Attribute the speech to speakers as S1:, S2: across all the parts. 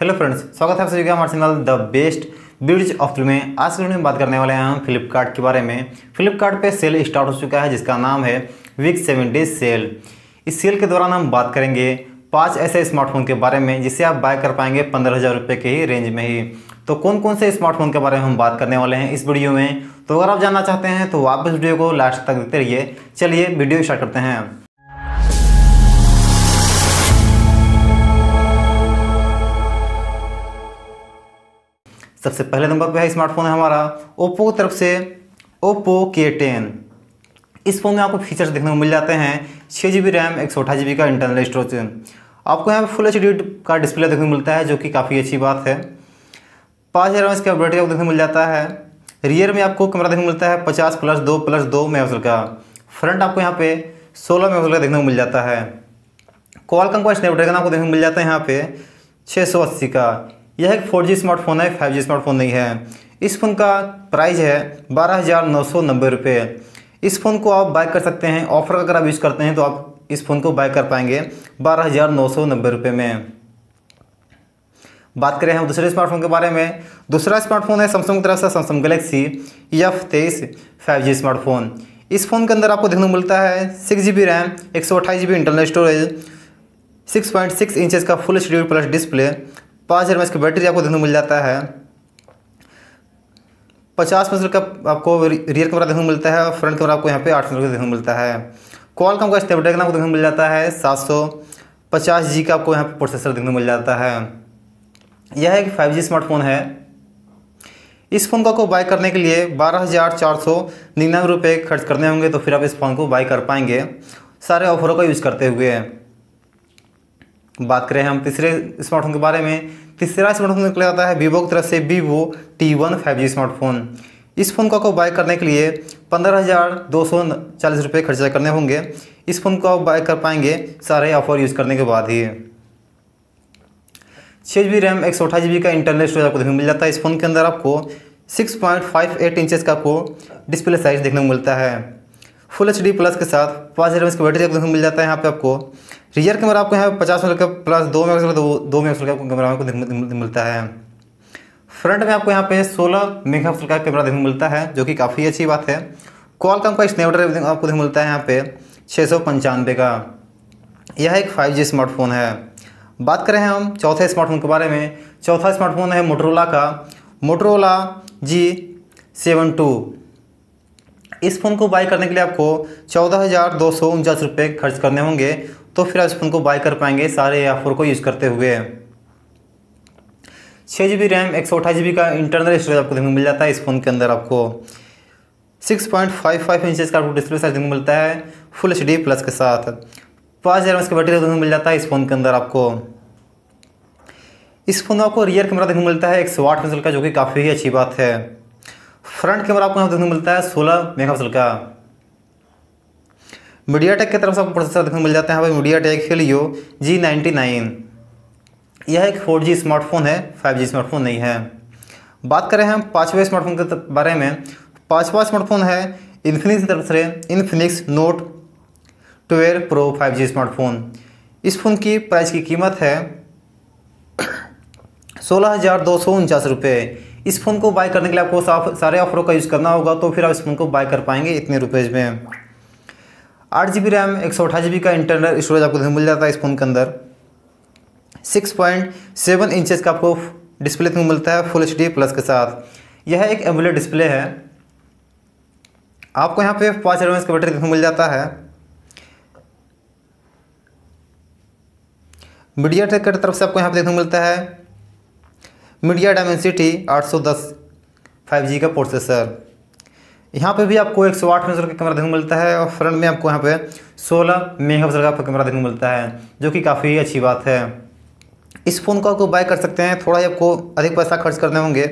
S1: hello friends स्वागत है आप सभी का हमारे channel the best beauties of film में आज के वीडियो में बात करने वाले हैं हम फ्लिपकार्ट के बारे में फ्लिपकार्ट पे सेल स्टार्ट हो चुका है जिसका नाम है वीक सेवन डेज सेल इस सेल के दौरान हम बात करेंगे पांच ऐसे स्मार्टफोन के बारे में जिसे आप बाय कर पाएंगे पंद्रह हज़ार रुपये के ही रेंज में ही तो कौन कौन से स्मार्टफोन के बारे में हम बात करने वाले हैं इस वीडियो में तो अगर आप जानना चाहते हैं तो आप इस वीडियो को लास्ट तक देखते रहिए चलिए वीडियो स्टार्ट करते हैं सबसे पहले नंबर पे है स्मार्टफोन है हमारा ओप्पो की तरफ से ओप्पो के टेन इस फ़ोन में आपको फीचर्स देखने को मिल जाते हैं छः जी बी रैम एक सौ अठाई जी बी का इंटरनल स्टोरेज आपको यहाँ पे फुल एच डी का डिस्प्ले देखने को मिलता है जो कि काफ़ी अच्छी बात है पाँच हज़ार एम एच का बैटरी आपको देखने को मिल जाता है रियर में आपको कैमरा देखने को मिलता है पचास प्लस दो प्लस दो मेगा का फ्रंट आपको यहाँ पे सोलह मेगा का देखने को मिल जाता है कॉल का स्नैपड्रैगन आपको देखने को मिल जाता है यहाँ पे छः सौ अस्सी का यह एक फोर जी स्मार्टफोन है फाइव जी स्मार्टफोन नहीं है इस फ़ोन का प्राइस है बारह हज़ार नौ सौ नब्बे रुपये इस फ़ोन को आप बाय कर सकते हैं ऑफर अगर आप यूज़ करते हैं तो आप इस फ़ोन को बाय कर पाएंगे बारह हज़ार नौ सौ नब्बे रुपये में बात करें हम दूसरे स्मार्टफोन के बारे में दूसरा स्मार्टफोन है सैमसंग की तरफ से सैमसंग गलेक्सी एफ तेईस फाइव जी स्मार्टफोन इस फ़ोन के अंदर आपको देखने को मिलता है सिक्स जी बी रैम एक सौ अट्ठाईस G B internal storage six point six inches का फुल शेड्यूल प्लस डिस्प्ले पाँच हज़ार में बैटरी आपको देखने को मिल जाता है पचास मेगा का आपको रियर कैमरा देखने को मिलता है और फ्रंट कैमरा आपको यहाँ पे आठ रुपये देखने को मिलता है कॉल का स्नैपड्रैगन आपको देखने को मिल जाता है सात सौ पचास जी का आपको यहाँ पर प्रोसेसर देखने को मिल जाता है यह एक फाइव जी स्मार्टफोन है इस फ़ोन को आपको बाय करने के लिए बारह हज़ार चार सौ निन्यानवे रुपये खर्च करने होंगे तो फिर आप इस फ़ोन को बाई कर पाएंगे सारे ऑफरों का यूज़ करते हुए बात करें हम तीसरे स्मार्टफोन के बारे में तीसरा स्मार्टफोन निकला जाता है वीवो की तरफ से Vivo T one five G smartphone इस फ़ोन को आपको बाय करने के लिए पंद्रह हज़ार दो सौ चालीस रुपये खर्चा करने होंगे इस फ़ोन को आप बाय कर पाएंगे सारे ऑफर यूज़ करने के बाद ही छः जी बी रैम एक सौ अठाईस जी बी का इंटरनल स्टोरेज आपको देखने को मिल जाता है इस फ़ोन के अंदर आपको six point five eight inches का आपको डिस्प्ले साइज देखने को मिलता है फुल एच डी प्लस के साथ पाँच हज़ार एम की बैटरी आपको देखने को मिल जाता है यहाँ पे आपको रियर कैमरा आपको यहाँ पचास मेगा प्लस दो मेगा दो दो मेगा का कैमरा तो आपको मिलता है फ्रंट में आपको यहाँ पे 16 मेगा का कैमरा देखने मिलता है जो कि काफ़ी अच्छी बात है कॉल का स्नैपड्रैगन आपको देखने मिलता है यहाँ पे छः का यह एक जी स्मार्टफोन है बात करें हम चौथे स्मार्टफोन के बारे में चौथा स्मार्टफोन है मोटरोला का मोटरोला जी सेवन टू इस फ़ोन को बाई करने के लिए आपको चौदह हज़ार दो सौ उनचास रुपये खर्च करने होंगे तो फिर आप इस फ़ोन को बाय कर पाएंगे सारे ऑफर को यूज़ करते हुए छः जी बी रैम एक सौ अट्ठाईस जी बी का इंटरनल स्टोरेज आपको देखने को मिल जाता है इस फ़ोन के अंदर आपको six point five five inches का आपको डिस्प्ले साइज देखने को मिलता है फुल एच डी प्लस के साथ पाँच हज़ार एम की बैटरी देखने को मिल जाता है इस फ़ोन के अंदर आपको इस फ़ोन में आपको रियर कैमरा देखने को मिलता है एक सौ आठ मेगा का जो कि काफ़ी ही अच्छी बात है फ्रंट कैमरा आपको यहाँ देखने को मिलता है सोलह मेगा का मीडिया टेक की तरफ से आपको प्रोसेसर देखने को मिल जाते हैं यहाँ पर MediaTek Helio G ninety nine यह एक फोर जी स्मार्टफोन है फाइव जी स्मार्टफोन नहीं है बात करें हम पाँचवें स्मार्टफोन के बारे में पाँचवा स्मार्टफोन है इन्फिनिक्स की तरफ से Infinix Note twelve Pro five G smartphone इस फोन की प्राइस की कीमत है सोलह हज़ार दो सौ उनचास रुपये इस फ़ोन को बाय करने के लिए आपको सारे ऑफरों का यूज़ करना होगा तो फिर आप इस फ़ोन को बाय कर पाएंगे इतने रुपये में आठ जी बी रैम एक सौ अठाईस जी बी का इंटरनल स्टोरेज आपको मिल जाता है इस फ़ोन के अंदर सिक्स पॉइंट सेवन इंचज का आपको डिस्प्ले देखने मिलता है फुल एच डी प्लस के साथ यह एक एमुलेट डिस्प्ले है आपको यहाँ पे पाँच एडवांस का बैटरी देखने मिल जाता है मीडिया टेक की तरफ से आपको यहाँ पे देखने को मिलता है मीडिया डायमेंसिटी फाइव जी का प्रोसेसर यहाँ पे भी आपको एक सौ आठ मेगा का कैमरा देखने को मिलता है और फ्रंट में आपको यहाँ पे सोलह मेगा का कैमरा देखने को मिलता है जो कि काफ़ी अच्छी बात है इस फ़ोन को आपको बाय कर सकते हैं थोड़ा ही आपको अधिक पैसा खर्च करने होंगे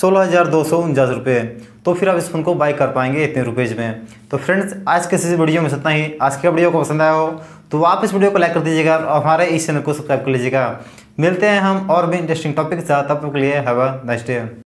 S1: सोलह हज़ार दो सौ उनचास रुपये तो फिर आप इस फ़ोन को बाय कर पाएंगे इतने रुपीज़ में तो फ्रेंड्स आज के इस वीडियो में इतना ही आज के वीडियो को पसंद आया हो तो आप इस वीडियो को लाइक कर दीजिएगा और हमारे इस चैनल को सब्सक्राइब कर लीजिएगा मिलते हैं हम और भी इंटरेस्टिंग टॉपिक के साथ आप के लिए हैव अ नाइस डे